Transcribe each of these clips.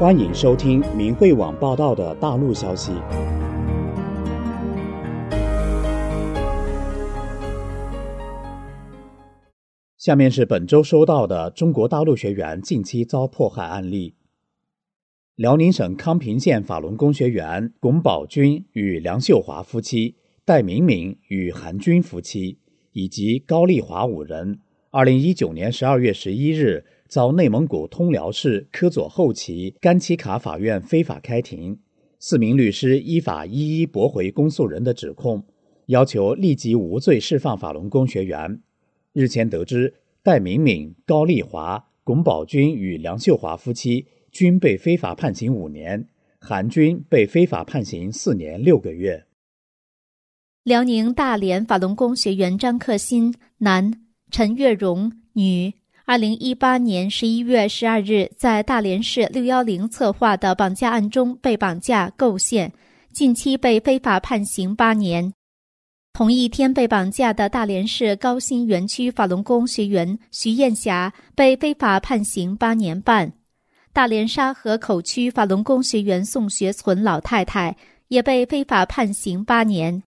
欢迎收听明慧网报道的大陆消息。下面是本周收到的中国大陆学员近期遭迫害案例：辽宁省康平县法轮功学员龚宝军与梁秀华夫妻、戴明明与韩军夫妻以及高丽华五人，二零一九年十二月十一日。遭内蒙古通辽市科左后旗甘旗卡法院非法开庭，四名律师依法一一驳回公诉人的指控，要求立即无罪释放法轮功学员。日前得知，戴敏敏、高丽华、巩宝军与梁秀华夫妻均被非法判刑五年，韩军被非法判刑四年六个月。辽宁大连法轮功学员张克新，男；陈月荣，女。二零一八年十一月十二日，在大连市六幺零策划的绑架案中被绑架构陷，近期被非法判刑八年。同一天被绑架的大连市高新园区法轮功学员徐艳霞被非法判刑八年半，大连沙河口区法轮功学员宋学存老太太也被非法判刑八年。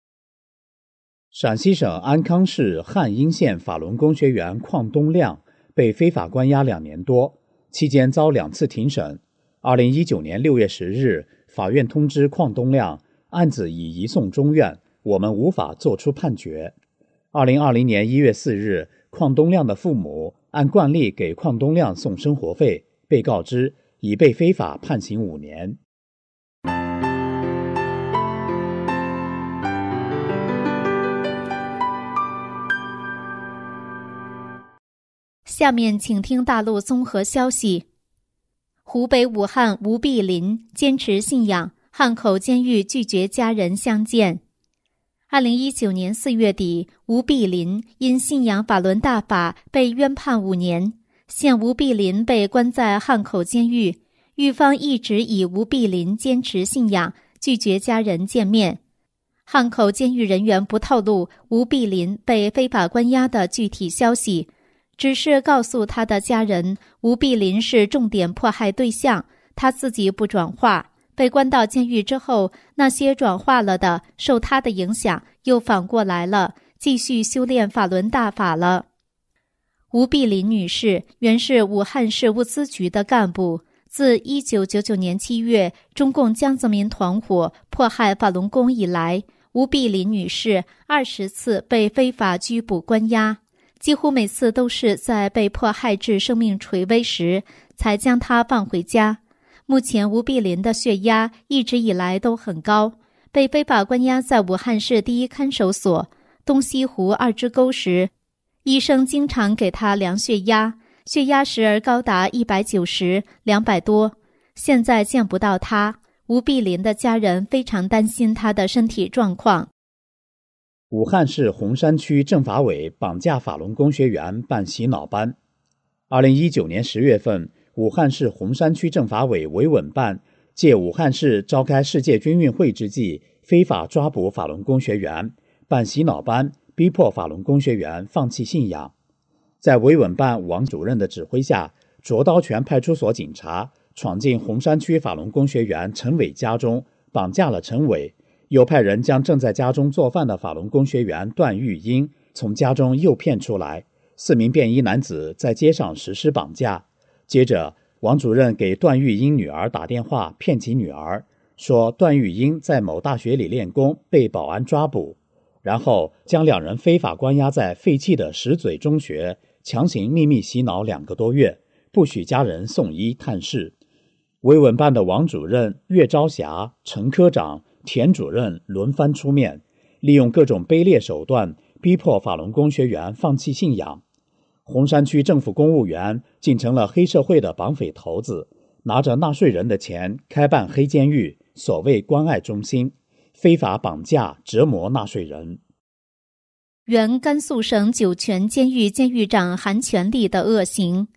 陕西省安康市汉阴县法轮功学员邝东亮。被非法关押两年多，期间遭两次庭审。二零一九年六月十日，法院通知邝东亮，案子已移送中院，我们无法作出判决。二零二零年一月四日，邝东亮的父母按惯例给邝东亮送生活费，被告知已被非法判刑五年。下面请听大陆综合消息：湖北武汉吴碧林坚持信仰，汉口监狱拒绝家人相见。二零一九年四月底，吴碧林因信仰法轮大法被冤判五年，现吴碧林被关在汉口监狱，狱方一直以吴碧林坚持信仰拒绝家人见面。汉口监狱人员不透露吴碧林被非法关押的具体消息。只是告诉他的家人，吴碧林是重点迫害对象，他自己不转化。被关到监狱之后，那些转化了的，受他的影响，又反过来了，继续修炼法轮大法了。吴碧林女士原是武汉市物资局的干部。自1999年7月，中共江泽民团伙迫害法轮功以来，吴碧林女士二十次被非法拘捕关押。几乎每次都是在被迫害至生命垂危时，才将他放回家。目前，吴碧林的血压一直以来都很高。被非法关押在武汉市第一看守所东西湖二支沟时，医生经常给他量血压，血压时而高达一百九十、两百多。现在见不到他，吴碧林的家人非常担心他的身体状况。武汉市洪山区政法委绑架法轮功学员办洗脑班。二零一九年十月份，武汉市洪山区政法委维稳办借武汉市召开世界军运会之际，非法抓捕法轮功学员办洗脑班，逼迫法轮功学员放弃信仰。在维稳办王主任的指挥下，卓刀泉派出所警察闯进洪山区法轮功学员陈伟家中，绑架了陈伟。又派人将正在家中做饭的法轮功学员段玉英从家中诱骗出来，四名便衣男子在街上实施绑架。接着，王主任给段玉英女儿打电话，骗其女儿说段玉英在某大学里练功被保安抓捕，然后将两人非法关押在废弃的石嘴中学，强行秘密洗脑两个多月，不许家人送医探视。维稳办的王主任、岳朝霞、陈科长。田主任轮番出面，利用各种卑劣手段逼迫法轮功学员放弃信仰。洪山区政府公务员竟成了黑社会的绑匪头子，拿着纳税人的钱开办黑监狱，所谓关爱中心，非法绑架折磨纳税人。原甘肃省酒泉监狱监狱长韩全利的恶行，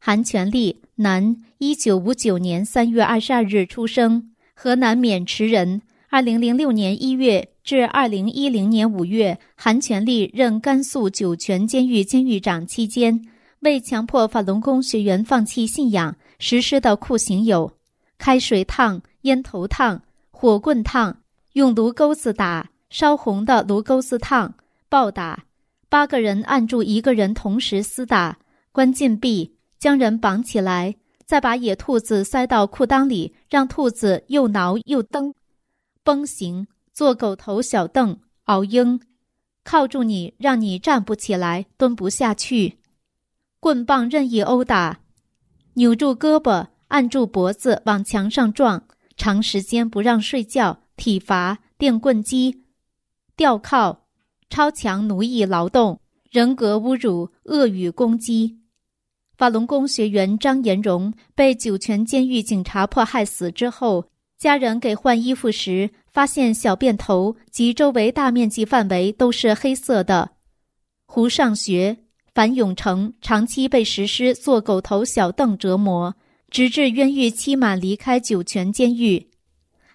韩全利，男，一九五九年三月二十二日出生，河南渑池人。二零零六年一月至二零一零年五月，韩全利任甘肃酒泉监狱监狱长期间，为强迫法轮功学员放弃信仰实施的酷刑有：开水烫、烟头烫、火棍烫、用炉钩子打、烧红的炉钩子烫、暴打、八个人按住一个人同时厮打、关禁闭、将人绑起来，再把野兔子塞到裤裆里，让兔子又挠又蹬。风行，坐狗头小凳，熬鹰，靠住你，让你站不起来，蹲不下去，棍棒任意殴打，扭住胳膊，按住脖子往墙上撞，长时间不让睡觉，体罚，电棍击，吊靠，超强奴役劳动，人格侮辱，恶语攻击。法轮功学员张延荣被酒泉监狱警察迫害死之后，家人给换衣服时。发现小便头及周围大面积范围都是黑色的。胡尚学、樊永成长期被实施做狗头小凳折磨，直至冤狱期满离开酒泉监狱。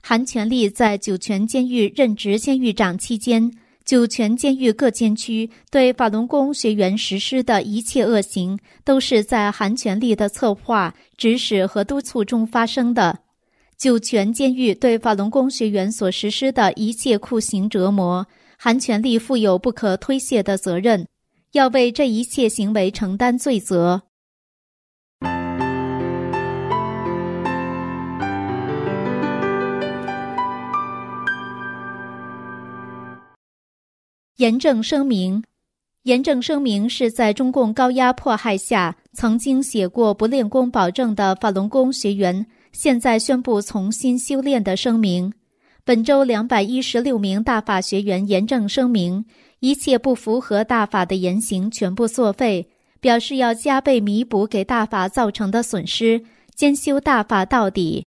韩全利在酒泉监狱任职监狱长期间，酒泉监狱各监区对法轮功学员实施的一切恶行，都是在韩全利的策划、指使和督促中发生的。酒泉监狱对法轮功学员所实施的一切酷刑折磨，韩权利负有不可推卸的责任，要为这一切行为承担罪责。严正声明：严正声明是在中共高压迫害下，曾经写过不练功保证的法轮功学员。现在宣布重新修炼的声明。本周两百一十六名大法学员严正声明，一切不符合大法的言行全部作废，表示要加倍弥补给大法造成的损失，兼修大法到底。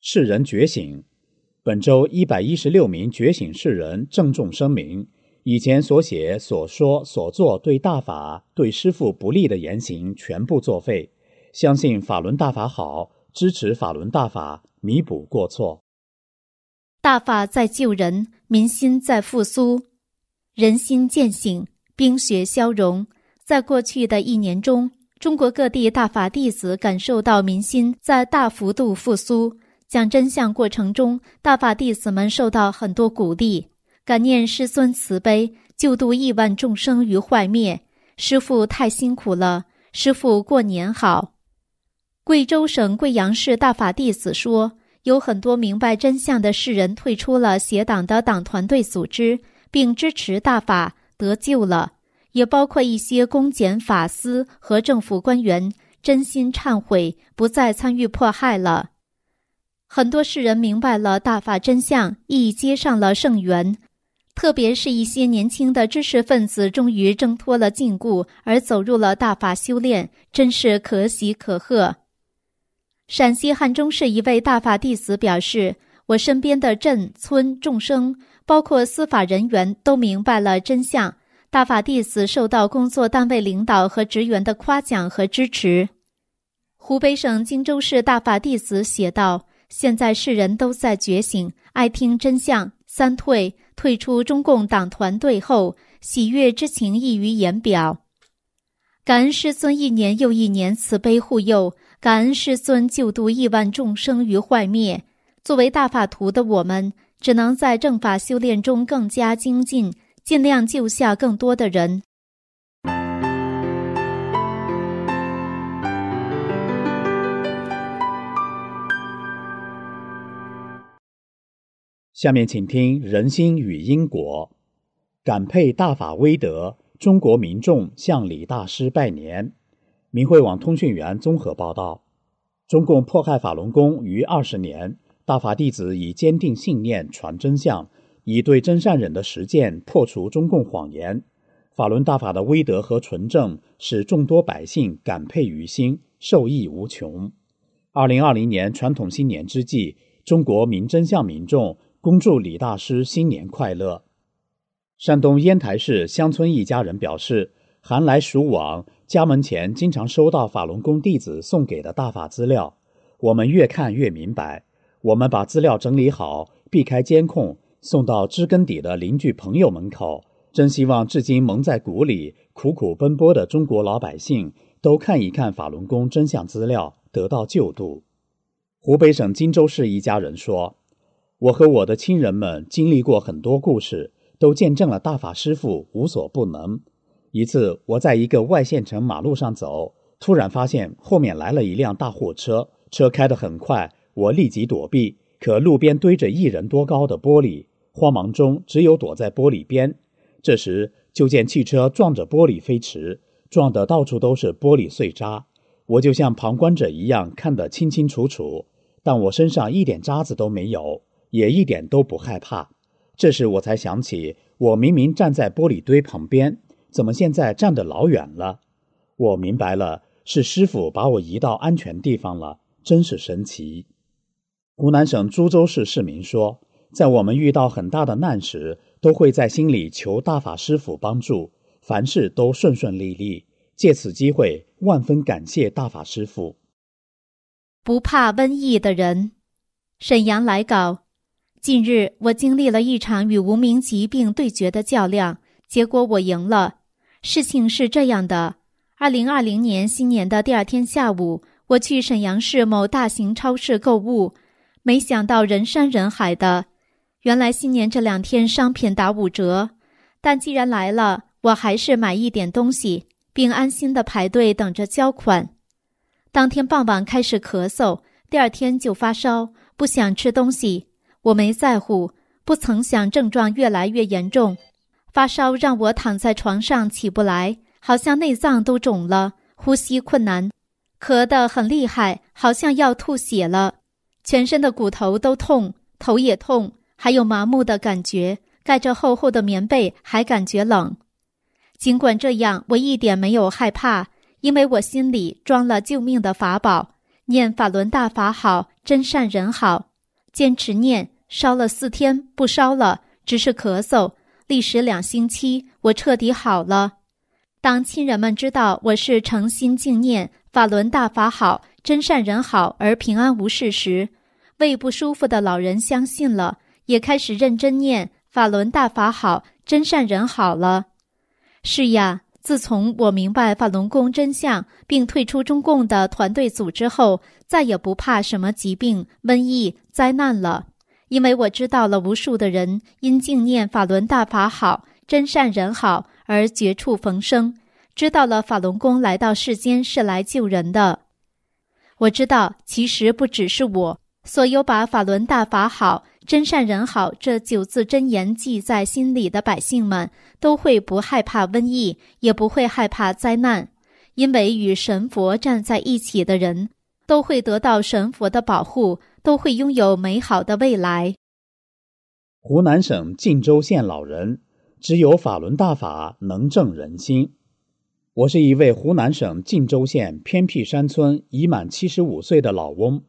世人觉醒，本周一百一十六名觉醒世人郑重声明，以前所写、所说、所做对大法、对师父不利的言行全部作废。相信法轮大法好。支持法轮大法，弥补过错。大法在救人，民心在复苏，人心渐醒，冰雪消融。在过去的一年中，中国各地大法弟子感受到民心在大幅度复苏。讲真相过程中，大法弟子们受到很多鼓励，感念师尊慈悲，救度亿万众生于坏灭。师傅太辛苦了，师傅过年好。贵州省贵阳市大法弟子说：“有很多明白真相的世人退出了邪党的党团队组织，并支持大法，得救了。也包括一些公检法司和政府官员，真心忏悔，不再参与迫害了。很多世人明白了大法真相，亦接上了圣缘。特别是一些年轻的知识分子，终于挣脱了禁锢，而走入了大法修炼，真是可喜可贺。”陕西汉中市一位大法弟子表示：“我身边的镇村众生，包括司法人员，都明白了真相。”大法弟子受到工作单位领导和职员的夸奖和支持。湖北省荆州市大法弟子写道：“现在世人都在觉醒，爱听真相。三退退出中共党团队后，喜悦之情溢于言表，感恩师尊一年又一年慈悲护佑。”感恩师尊救度亿万众生于幻灭。作为大法徒的我们，只能在正法修炼中更加精进，尽量救下更多的人。下面请听《人心与因果》，感佩大法威德。中国民众向李大师拜年。明慧网通讯员综合报道：中共迫害法轮功逾二十年，大法弟子以坚定信念传真相，以对真善忍的实践破除中共谎言。法轮大法的威德和纯正，使众多百姓感佩于心，受益无穷。二零二零年传统新年之际，中国明真相民众恭祝李大师新年快乐。山东烟台市乡村一家人表示：寒来暑往。家门前经常收到法轮功弟子送给的大法资料，我们越看越明白。我们把资料整理好，避开监控，送到知根底的邻居朋友门口。真希望至今蒙在鼓里、苦苦奔波的中国老百姓都看一看法轮功真相资料，得到救度。湖北省荆州市一家人说：“我和我的亲人们经历过很多故事，都见证了大法师父无所不能。”一次，我在一个外县城马路上走，突然发现后面来了一辆大货车，车开得很快，我立即躲避。可路边堆着一人多高的玻璃，慌忙中只有躲在玻璃边。这时就见汽车撞着玻璃飞驰，撞得到处都是玻璃碎渣。我就像旁观者一样看得清清楚楚，但我身上一点渣子都没有，也一点都不害怕。这时我才想起，我明明站在玻璃堆旁边。怎么现在站得老远了？我明白了，是师傅把我移到安全地方了，真是神奇。湖南省株洲市市民说，在我们遇到很大的难时，都会在心里求大法师傅帮助，凡事都顺顺利利。借此机会，万分感谢大法师傅。不怕瘟疫的人，沈阳来稿。近日，我经历了一场与无名疾病对决的较量。结果我赢了。事情是这样的：二零二零年新年的第二天下午，我去沈阳市某大型超市购物，没想到人山人海的。原来新年这两天商品打五折，但既然来了，我还是买一点东西，并安心的排队等着交款。当天傍晚开始咳嗽，第二天就发烧，不想吃东西。我没在乎，不曾想症状越来越严重。发烧让我躺在床上起不来，好像内脏都肿了，呼吸困难，咳得很厉害，好像要吐血了，全身的骨头都痛，头也痛，还有麻木的感觉。盖着厚厚的棉被还感觉冷。尽管这样，我一点没有害怕，因为我心里装了救命的法宝，念法轮大法好，真善人好，坚持念。烧了四天不烧了，只是咳嗽。历时两星期，我彻底好了。当亲人们知道我是诚心敬念法轮大法好、真善人好而平安无事时，胃不舒服的老人相信了，也开始认真念法轮大法好、真善人好了。是呀，自从我明白法轮功真相并退出中共的团队组织后，再也不怕什么疾病、瘟疫、灾难了。因为我知道了无数的人因敬念法轮大法好、真善人好而绝处逢生，知道了法轮功来到世间是来救人的。我知道，其实不只是我，所有把“法轮大法好、真善人好”这九字真言记在心里的百姓们，都会不害怕瘟疫，也不会害怕灾难，因为与神佛站在一起的人，都会得到神佛的保护。都会拥有美好的未来。湖南省靖州县老人，只有法轮大法能正人心。我是一位湖南省靖州县偏僻山村已满七十五岁的老翁。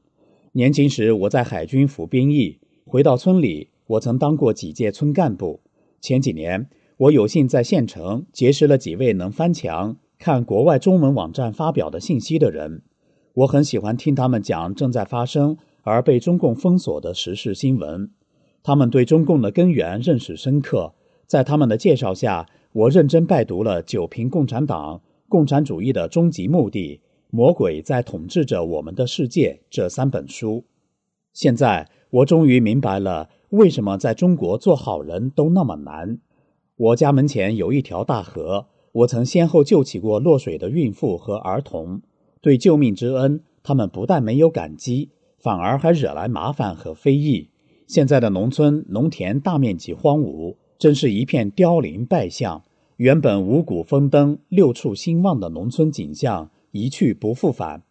年轻时我在海军服兵役，回到村里，我曾当过几届村干部。前几年，我有幸在县城结识了几位能翻墙看国外中文网站发表的信息的人。我很喜欢听他们讲正在发生。而被中共封锁的时事新闻，他们对中共的根源认识深刻。在他们的介绍下，我认真拜读了《九平共产党》《共产主义的终极目的》《魔鬼在统治着我们的世界》这三本书。现在我终于明白了为什么在中国做好人都那么难。我家门前有一条大河，我曾先后救起过落水的孕妇和儿童。对救命之恩，他们不但没有感激。反而还惹来麻烦和非议。现在的农村农田大面积荒芜，真是一片凋零败相。原本五谷丰登、六畜兴旺的农村景象一去不复返，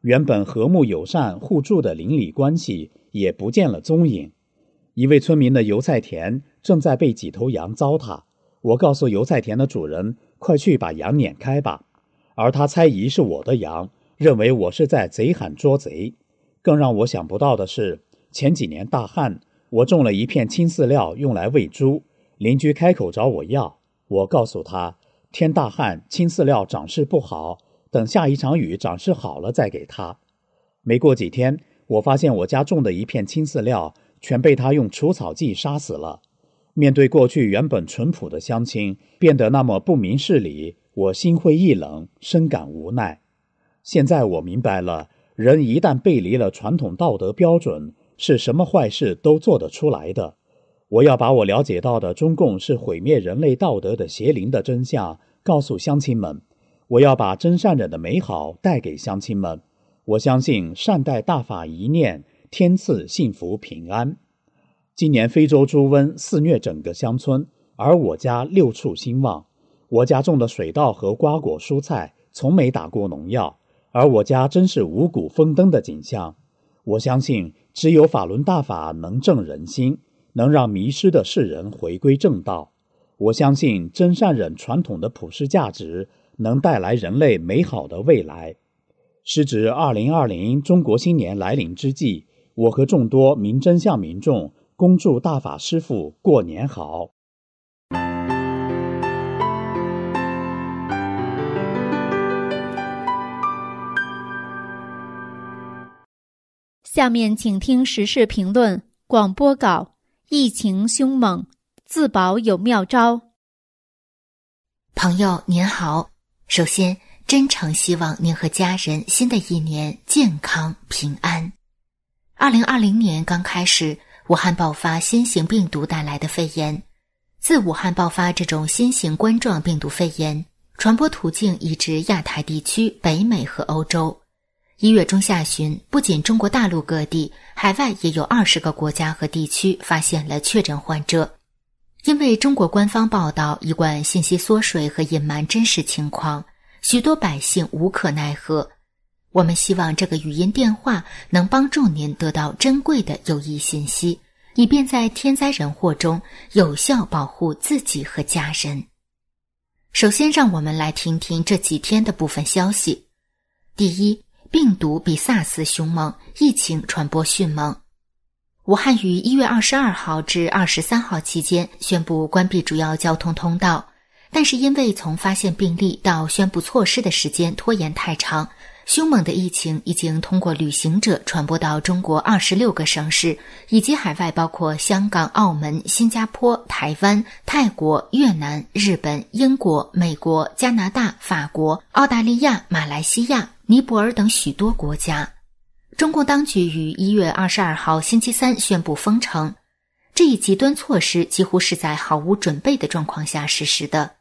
原本和睦友善、互助的邻里关系也不见了踪影。一位村民的油菜田正在被几头羊糟蹋，我告诉油菜田的主人：“快去把羊撵开吧。”而他猜疑是我的羊，认为我是在贼喊捉贼。更让我想不到的是，前几年大旱，我种了一片青饲料用来喂猪，邻居开口找我要，我告诉他天大旱，青饲料长势不好，等下一场雨长势好了再给他。没过几天，我发现我家种的一片青饲料全被他用除草剂杀死了。面对过去原本淳朴的乡亲，变得那么不明事理，我心灰意冷，深感无奈。现在我明白了。人一旦背离了传统道德标准，是什么坏事都做得出来的。我要把我了解到的中共是毁灭人类道德的邪灵的真相告诉乡亲们。我要把真善忍的美好带给乡亲们。我相信善待大法一念，天赐幸福平安。今年非洲猪瘟肆虐整个乡村，而我家六畜兴旺。我家种的水稻和瓜果蔬菜从没打过农药。而我家真是五谷丰登的景象，我相信只有法轮大法能正人心，能让迷失的世人回归正道。我相信真善忍传统的普世价值能带来人类美好的未来。时值二零二零中国新年来临之际，我和众多明真相民众恭祝大法师父过年好。下面请听时事评论广播稿：疫情凶猛，自保有妙招。朋友您好，首先真诚希望您和家人新的一年健康平安。二零二零年刚开始，武汉爆发新型病毒带来的肺炎。自武汉爆发这种新型冠状病毒肺炎，传播途径已至亚太地区、北美和欧洲。一月中下旬，不仅中国大陆各地，海外也有二十个国家和地区发现了确诊患者。因为中国官方报道一贯信息缩水和隐瞒真实情况，许多百姓无可奈何。我们希望这个语音电话能帮助您得到珍贵的有益信息，以便在天灾人祸中有效保护自己和家人。首先，让我们来听听这几天的部分消息。第一。病毒比萨斯凶猛，疫情传播迅猛。武汉于一月二十二号至二十三号期间宣布关闭主要交通通道，但是因为从发现病例到宣布措施的时间拖延太长，凶猛的疫情已经通过旅行者传播到中国二十六个省市以及海外，包括香港、澳门、新加坡、台湾、泰国、越南、日本、英国、美国、加拿大、法国、澳大利亚、马来西亚。尼泊尔等许多国家，中共当局于一月二十二号星期三宣布封城，这一极端措施几乎是在毫无准备的状况下实施的。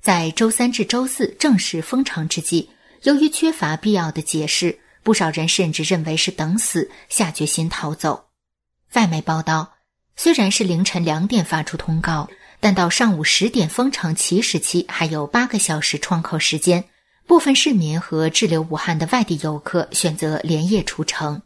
在周三至周四正式封城之际，由于缺乏必要的解释，不少人甚至认为是等死，下决心逃走。外媒报道，虽然是凌晨两点发出通告，但到上午十点封城起始期还有八个小时窗口时间。部分市民和滞留武汉的外地游客选择连夜出城。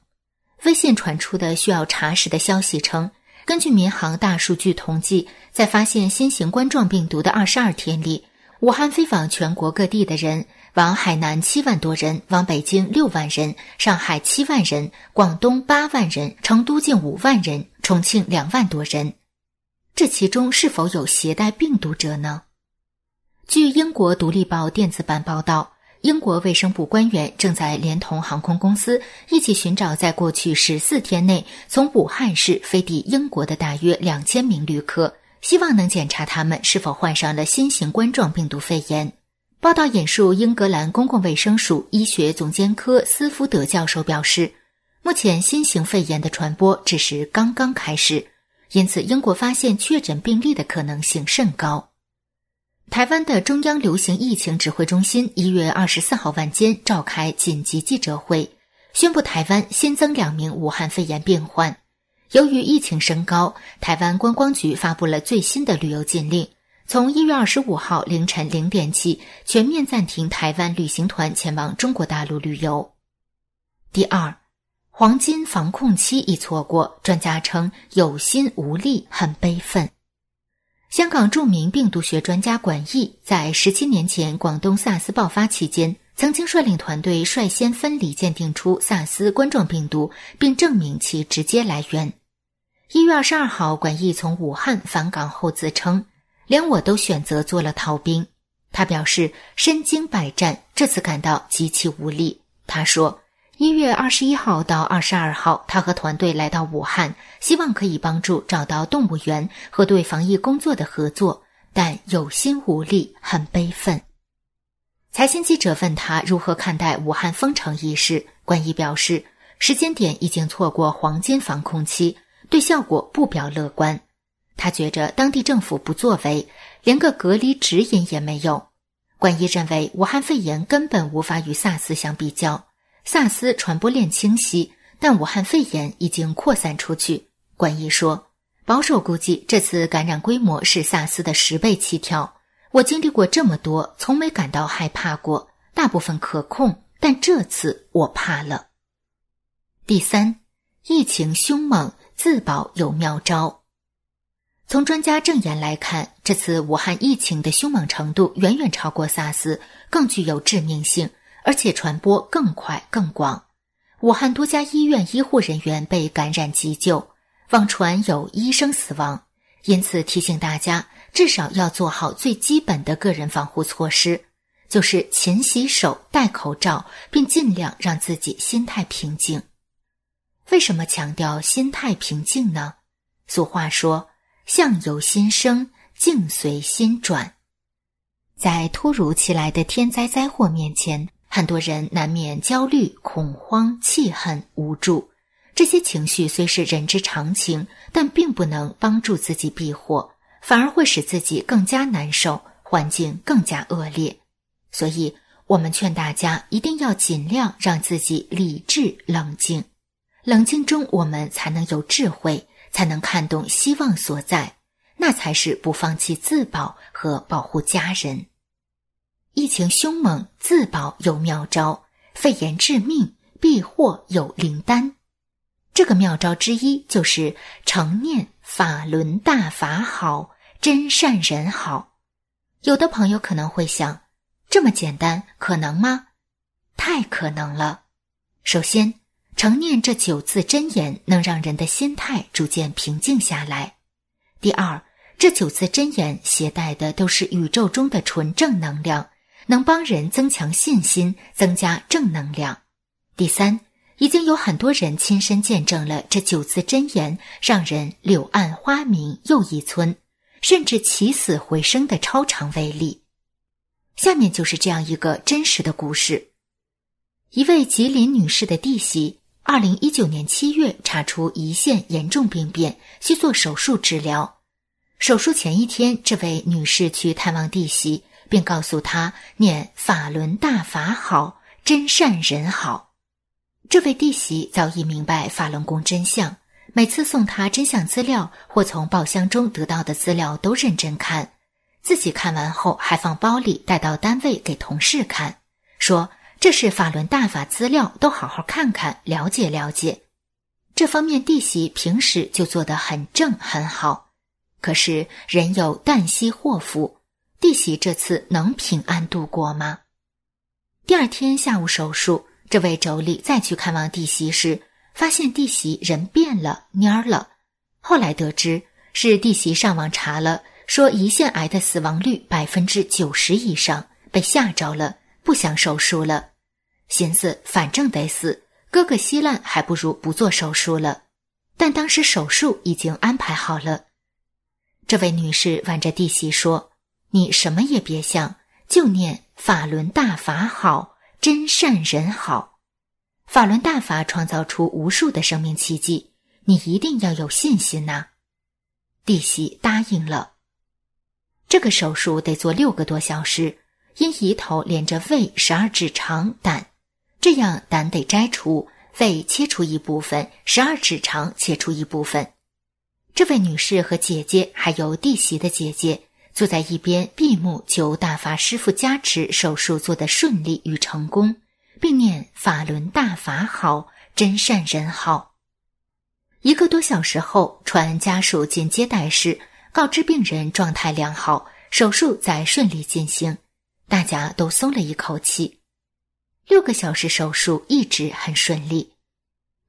微信传出的需要查实的消息称，根据民航大数据统计，在发现新型冠状病毒的二十二天里，武汉飞往全国各地的人往海南七万多人，往北京六万人，上海七万人，广东八万人，成都近五万人，重庆两万多人。这其中是否有携带病毒者呢？据英国《独立报》电子版报道。英国卫生部官员正在连同航空公司一起寻找在过去十四天内从武汉市飞抵英国的大约两千名旅客，希望能检查他们是否患上了新型冠状病毒肺炎。报道引述英格兰公共卫生署医学总监科斯福德教授表示，目前新型肺炎的传播只是刚刚开始，因此英国发现确诊病例的可能性甚高。台湾的中央流行疫情指挥中心一月二十四号晚间召开紧急记者会，宣布台湾新增两名武汉肺炎病患。由于疫情升高，台湾观光局发布了最新的旅游禁令，从一月二十五号凌晨零点起，全面暂停台湾旅行团前往中国大陆旅游。第二，黄金防控期已错过，专家称有心无力，很悲愤。香港著名病毒学专家管毅在十七年前广东萨斯爆发期间，曾经率领团队率先分离鉴定出萨斯冠状病毒，并证明其直接来源。一月二十二号，管毅从武汉返港后自称，连我都选择做了逃兵。他表示身经百战，这次感到极其无力。他说。一月二十一号到二十二号，他和团队来到武汉，希望可以帮助找到动物园和对防疫工作的合作，但有心无力，很悲愤。财新记者问他如何看待武汉封城一事，关毅表示，时间点已经错过黄金防控期，对效果不表乐观。他觉着当地政府不作为，连个隔离指引也没有。关毅认为，武汉肺炎根本无法与 SARS 相比较。萨斯传播链清晰，但武汉肺炎已经扩散出去。管医说，保守估计这次感染规模是萨斯的十倍起跳。我经历过这么多，从没感到害怕过。大部分可控，但这次我怕了。第三，疫情凶猛，自保有妙招。从专家证言来看，这次武汉疫情的凶猛程度远远超过萨斯，更具有致命性。而且传播更快更广，武汉多家医院医护人员被感染急救，网传有医生死亡，因此提醒大家，至少要做好最基本的个人防护措施，就是勤洗手、戴口罩，并尽量让自己心态平静。为什么强调心态平静呢？俗话说：“相由心生，境随心转。”在突如其来的天灾灾祸面前。很多人难免焦虑、恐慌、气恨、无助，这些情绪虽是人之常情，但并不能帮助自己避祸，反而会使自己更加难受，环境更加恶劣。所以，我们劝大家一定要尽量让自己理智冷静，冷静中我们才能有智慧，才能看懂希望所在，那才是不放弃自保和保护家人。疫情凶猛，自保有妙招；肺炎致命，必祸有灵丹。这个妙招之一就是常念“法轮大法好，真善人好”。有的朋友可能会想：这么简单，可能吗？太可能了。首先，常念这九字真言，能让人的心态逐渐平静下来；第二，这九字真言携带的都是宇宙中的纯正能量。能帮人增强信心，增加正能量。第三，已经有很多人亲身见证了这九字真言让人柳暗花明又一村，甚至起死回生的超常威力。下面就是这样一个真实的故事：一位吉林女士的弟媳，二零一九年七月查出胰腺严重病变，需做手术治疗。手术前一天，这位女士去探望弟媳。并告诉他念法轮大法好，真善人好。这位弟媳早已明白法轮功真相，每次送他真相资料或从报箱中得到的资料都认真看，自己看完后还放包里带到单位给同事看，说这是法轮大法资料，都好好看看，了解了解。这方面弟媳平时就做得很正很好，可是人有旦夕祸福。弟媳这次能平安度过吗？第二天下午手术，这位妯娌再去看望弟媳时，发现弟媳人变了，蔫儿了。后来得知是弟媳上网查了，说胰腺癌的死亡率百分之九十以上，被吓着了，不想手术了，寻思反正得死，哥哥稀烂，还不如不做手术了。但当时手术已经安排好了，这位女士挽着弟媳说。你什么也别想，就念法轮大法好，真善人好。法轮大法创造出无数的生命奇迹，你一定要有信心呐！弟媳答应了。这个手术得做六个多小时，因胰头连着胃、十二指肠、胆，这样胆得摘除，胃切除一部分，十二指肠切除一部分。这位女士和姐姐还有弟媳的姐姐。坐在一边闭目求大法师傅加持手术做得顺利与成功，并念法轮大法好，真善人好。一个多小时后，传家属进接待室，告知病人状态良好，手术在顺利进行，大家都松了一口气。六个小时手术一直很顺利。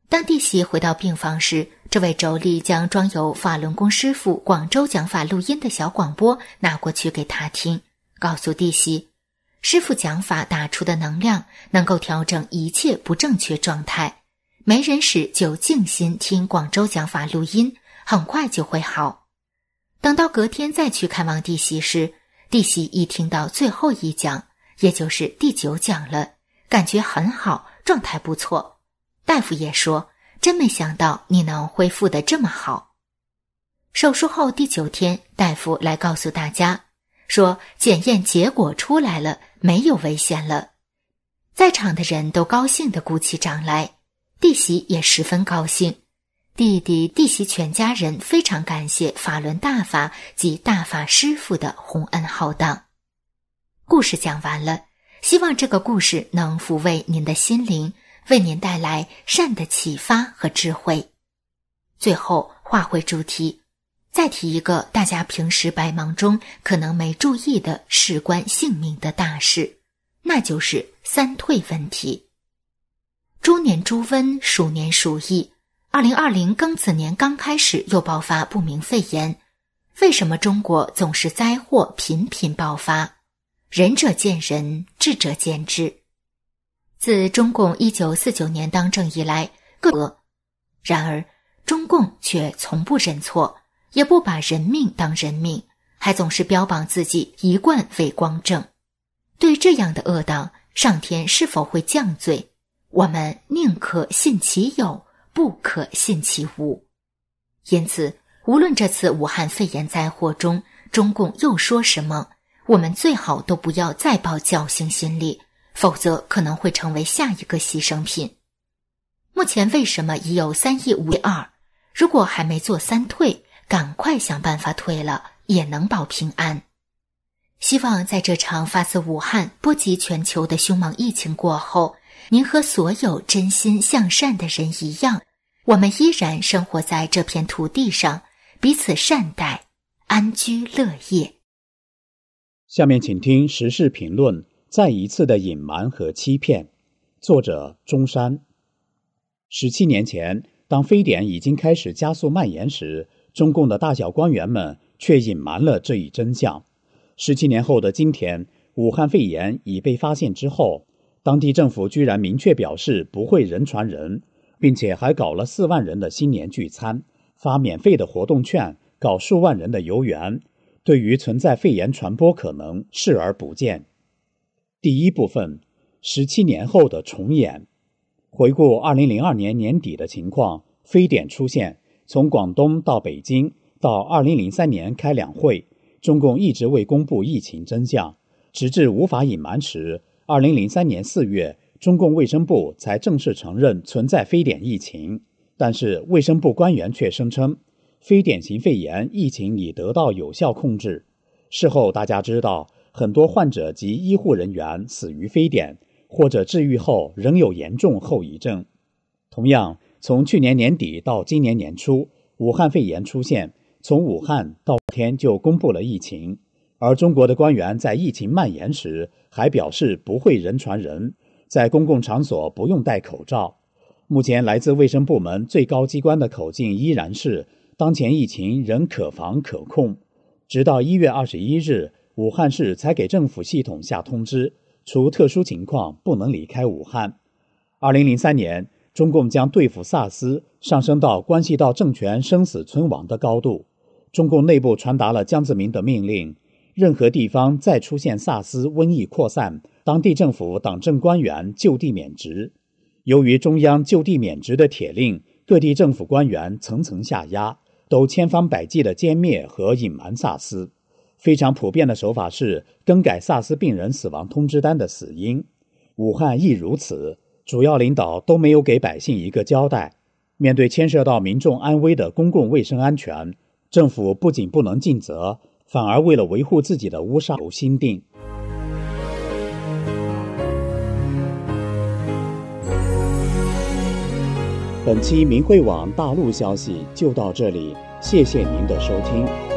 当弟媳回到病房时，这位妯娌将装有法轮功师傅广州讲法录音的小广播拿过去给他听，告诉弟媳，师傅讲法打出的能量能够调整一切不正确状态，没人时就静心听广州讲法录音，很快就会好。等到隔天再去看望弟媳时，弟媳一听到最后一讲，也就是第九讲了，感觉很好，状态不错。大夫也说：“真没想到你能恢复的这么好。”手术后第九天，大夫来告诉大家说：“检验结果出来了，没有危险了。”在场的人都高兴的鼓起掌来，弟媳也十分高兴。弟弟、弟媳全家人非常感谢法轮大法及大法师父的洪恩浩荡。故事讲完了，希望这个故事能抚慰您的心灵。为您带来善的启发和智慧。最后，话回主题，再提一个大家平时白忙中可能没注意的事关性命的大事，那就是三退问题：猪年猪瘟，鼠年鼠疫，二零二零庚子年刚开始又爆发不明肺炎。为什么中国总是灾祸频频爆发？仁者见仁，智者见智。自中共一九四九年当政以来，各然而中共却从不认错，也不把人命当人命，还总是标榜自己一贯为光正。对这样的恶党，上天是否会降罪？我们宁可信其有，不可信其无。因此，无论这次武汉肺炎灾祸中中共又说什么，我们最好都不要再抱侥幸心理。否则可能会成为下一个牺牲品。目前为什么已有三亿五二？如果还没做三退，赶快想办法退了，也能保平安。希望在这场发自武汉、波及全球的凶猛疫情过后，您和所有真心向善的人一样，我们依然生活在这片土地上，彼此善待，安居乐业。下面请听时事评论。再一次的隐瞒和欺骗，作者中山。十七年前，当非典已经开始加速蔓延时，中共的大小官员们却隐瞒了这一真相。十七年后的今天，武汉肺炎已被发现之后，当地政府居然明确表示不会人传人，并且还搞了四万人的新年聚餐，发免费的活动券，搞数万人的游园，对于存在肺炎传播可能视而不见。第一部分，十七年后的重演。回顾二零零二年年底的情况，非典出现，从广东到北京，到二零零三年开两会，中共一直未公布疫情真相，直至无法隐瞒时，二零零三年四月，中共卫生部才正式承认存在非典疫情。但是卫生部官员却声称，非典型肺炎疫情已得到有效控制。事后大家知道。很多患者及医护人员死于非典，或者治愈后仍有严重后遗症。同样，从去年年底到今年年初，武汉肺炎出现，从武汉到天就公布了疫情。而中国的官员在疫情蔓延时还表示不会人传人，在公共场所不用戴口罩。目前，来自卫生部门最高机关的口径依然是当前疫情仍可防可控。直到一月二十一日。武汉市才给政府系统下通知，除特殊情况不能离开武汉。二零零三年，中共将对付萨斯上升到关系到政权生死存亡的高度。中共内部传达了江泽民的命令：任何地方再出现萨斯瘟疫扩散，当地政府党政官员就地免职。由于中央就地免职的铁令，各地政府官员层层下压，都千方百计的歼灭和隐瞒萨斯。非常普遍的手法是更改萨斯病人死亡通知单的死因，武汉亦如此。主要领导都没有给百姓一个交代。面对牵涉到民众安危的公共卫生安全，政府不仅不能尽责，反而为了维护自己的乌纱，有心定。本期明慧网大陆消息就到这里，谢谢您的收听。